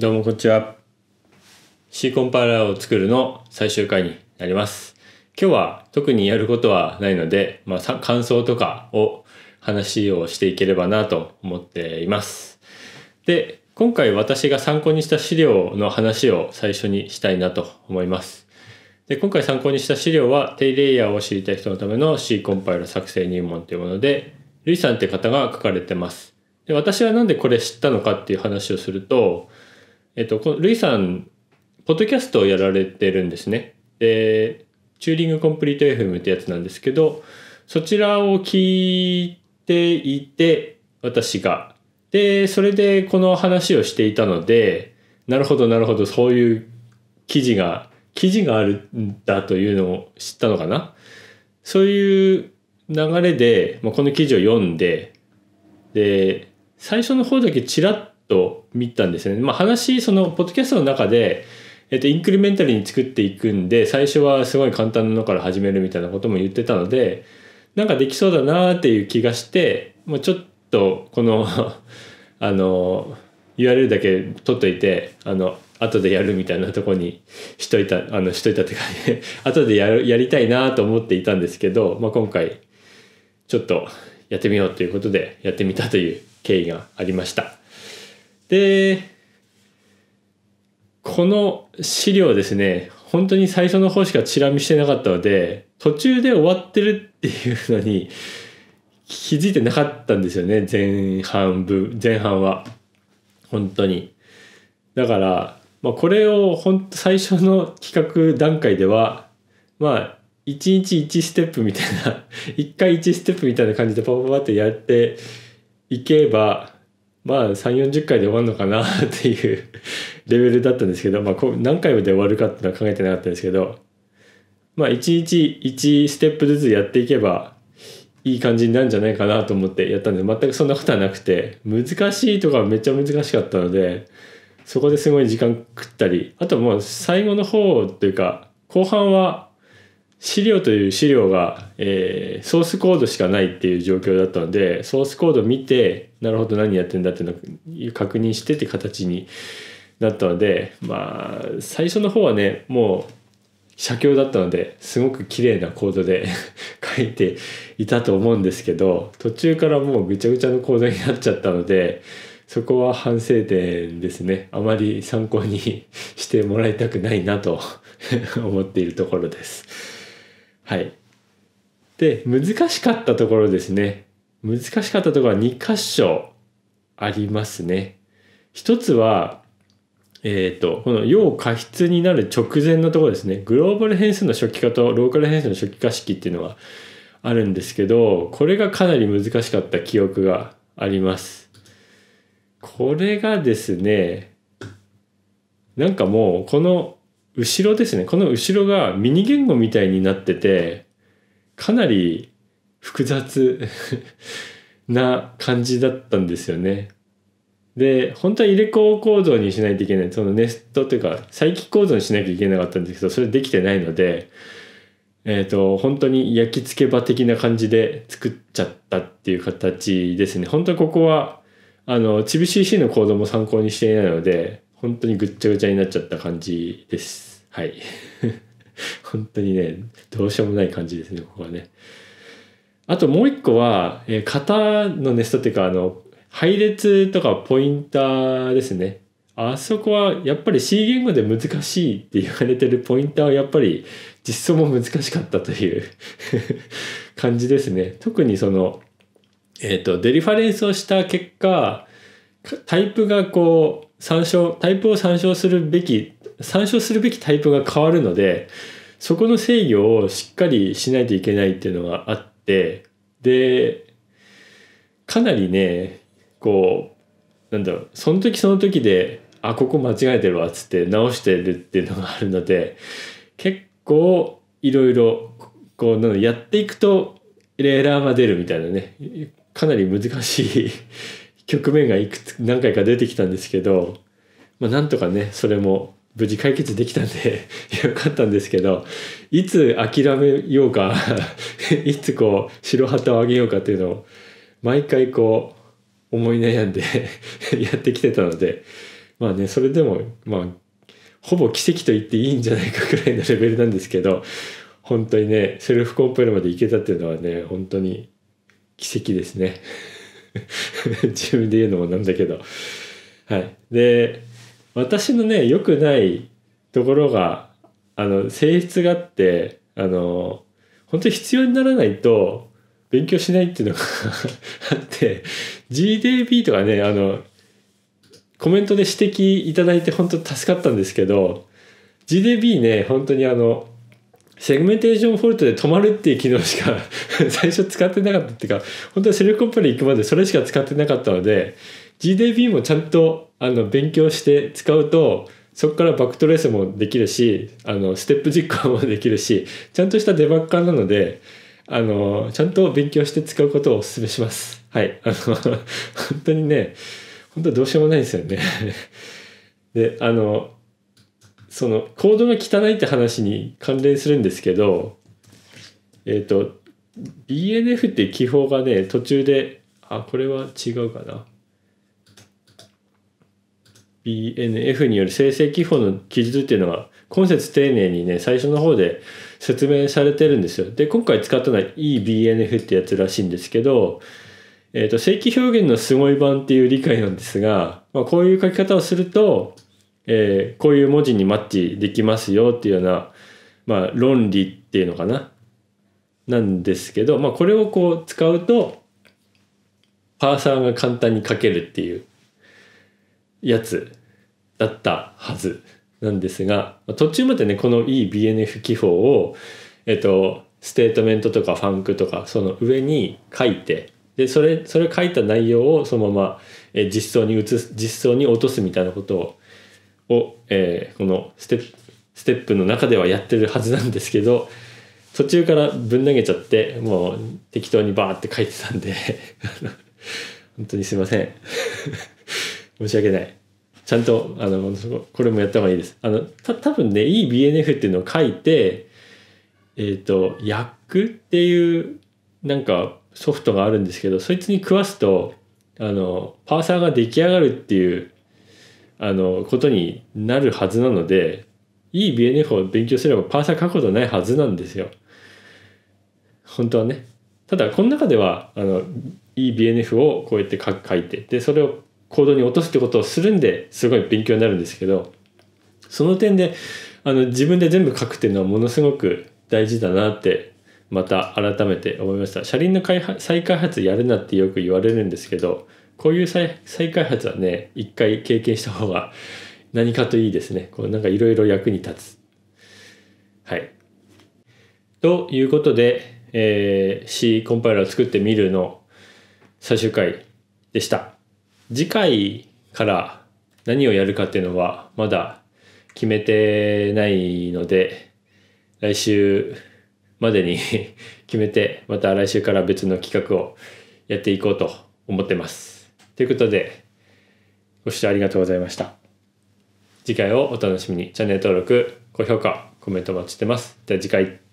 どうもこんにちは。C コンパイラーを作るの最終回になります。今日は特にやることはないので、まあ、感想とかを話をしていければなと思っています。で、今回私が参考にした資料の話を最初にしたいなと思います。で、今回参考にした資料は低レイヤーを知りたい人のための C コンパイラー作成入門というもので、ルイさんって方が書かれてます。で私はなんでこれ知ったのかっていう話をすると、えっと、ルイさん、ポッドキャストをやられてるんですね。で、チューリングコンプリート FM ってやつなんですけど、そちらを聞いていて、私が。で、それでこの話をしていたので、なるほど、なるほど、そういう記事が、記事があるんだというのを知ったのかな。そういう流れで、まあ、この記事を読んで、で、最初の方だけちらっと見たんですよね。まあ、話そのポッドキャストの中でえっと、インクリメンタリーに作っていくんで最初はすごい簡単なのから始めるみたいなことも言ってたのでなんかできそうだなっていう気がしてもうちょっとこの あの URL だけ取っといてあの後でやるみたいなとこにしといたあのしといたって感じで後でやるやりたいなと思っていたんですけど、まあ、今回ちょっとやってみようということでやってみたという経緯がありました。でこの資料ですね本当に最初の方しかチラ見してなかったので途中で終わってるっていうのに気づいてなかったんですよね前半部前半は本当にだから、まあ、これを本当最初の企画段階ではまあ1日1ステップみたいな1回1ステップみたいな感じでパパパってやっていけばまあ3、40回で終わるのかなっていう レベルだったんですけど、まあこう何回まで終わるかっていうのは考えてなかったんですけど、まあ1日1ステップずつやっていけばいい感じになるんじゃないかなと思ってやったんで、全くそんなことはなくて、難しいとかめっちゃ難しかったので、そこですごい時間食ったり、あともう最後の方というか、後半は資料という資料が、えー、ソースコードしかないっていう状況だったのでソースコード見てなるほど何やってんだっていうのを確認してって形になったのでまあ最初の方はねもう写経だったのですごく綺麗なコードで 書いていたと思うんですけど途中からもうぐちゃぐちゃのコードになっちゃったのでそこは反省点ですねあまり参考に してもらいたくないなと 思っているところです。はいで難しかったところですね難しかったところは2箇所ありますね一つはえっ、ー、とこの要過失になる直前のところですねグローバル変数の初期化とローカル変数の初期化式っていうのはあるんですけどこれがかなり難しかった記憶がありますこれがですねなんかもうこの後ろですねこの後ろがミニ言語みたいになっててかなり複雑 な感じだったんですよね。で本当は入れ子構造にしないといけないそのネストというか再起構造にしなきゃいけなかったんですけどそれできてないので、えーと、と本当に焼き付け場的な感じで作っちゃったっていう形ですね。本当はここはあのチビ CC のコードも参考にしていないので本当にぐっちゃぐちゃになっちゃった感じです。はい。本当にね、どうしようもない感じですね、ここはね。あともう一個は、えー、型のネストっていうか、あの、配列とかポインターですね。あそこはやっぱり C 言語で難しいって言われてるポインターはやっぱり実装も難しかったという 感じですね。特にその、えっ、ー、と、デリファレンスをした結果、タイプがこう、参照タイプを参照するべき参照するべきタイプが変わるのでそこの制御をしっかりしないといけないっていうのがあってでかなりねこうなんだろうその時その時であここ間違えてるわっつって直してるっていうのがあるので結構いろいろこうなのやっていくとエラーが出るみたいなねかなり難しい局面がいくつ何回か出てきたんですけど、まあ、なんとかねそれも無事解決できたんで よかったんですけどいつ諦めようか いつこう白旗を上げようかっていうのを毎回こう思い悩んで やってきてたのでまあねそれでもまあほぼ奇跡と言っていいんじゃないかくらいのレベルなんですけど本当にねセルフコンプレまでいけたっていうのはね本当に奇跡ですね。自分で言うのもなんだけど。はい。で、私のね、良くないところが、あの、性質があって、あの、本当に必要にならないと勉強しないっていうのが あって、g d b とかね、あの、コメントで指摘いただいて本当助かったんですけど、g d b ね、本当にあの、セグメンテーションフォルトで止まるっていう機能しか 最初使ってなかったっていうか本当はセルコンパに行くまでそれしか使ってなかったので GDB もちゃんとあの勉強して使うとそこからバックトレースもできるしあのステップ実行もできるしちゃんとしたデバッカーなのであのちゃんと勉強して使うことをお勧めします。はい。あの 本当にね本当どうしようもないですよね であのそのコードが汚いって話に関連するんですけどえっ、ー、と BNF って記法がね途中であこれは違うかな BNF による生成記法の記述っていうのは今節丁寧にね最初の方で説明されてるんですよで今回使ったのは EBNF ってやつらしいんですけどえっ、ー、と正規表現のすごい版っていう理解なんですが、まあ、こういう書き方をするとえー、こういう文字にマッチできますよっていうような、まあ、論理っていうのかななんですけど、まあ、これをこう使うとパーサーが簡単に書けるっていうやつだったはずなんですが途中までねこの EBNF 記法をえっとステートメントとかファンクとかその上に書いてでそれそれ書いた内容をそのまま実装に移す実装に落とすみたいなことをを、えー、このステップステップの中ではやってるはずなんですけど途中からぶん投げちゃってもう適当にバーって書いてたんで 本当にすいません 申し訳ないちゃんとあのこれもやった方がいいですあのた多分ねいい BNF っていうのを書いてえっ、ー、と焼くっていうなんかソフトがあるんですけどそいつに食わすとあのパーサーが出来上がるっていうあのことになるはずなのでいい BNF を勉強すればパーサー書くことないはずなんですよ本当はねただこの中ではあのいい BNF をこうやって書いてでそれを行動に落とすってことをするんですごい勉強になるんですけどその点であの自分で全部書くっていうのはものすごく大事だなってまた改めて思いました車輪の開発再開発やるなってよく言われるんですけどこういう再再開発はね一回経験した方が何かといいですねこうなんかいろいろ役に立つはいということで、えー、C コンパイラーを作ってみるの最終回でした次回から何をやるかっていうのはまだ決めてないので来週までに 決めてまた来週から別の企画をやっていこうと思ってます。ということで、ご視聴ありがとうございました。次回をお楽しみに。チャンネル登録、高評価、コメントお待ちしてます。では次回。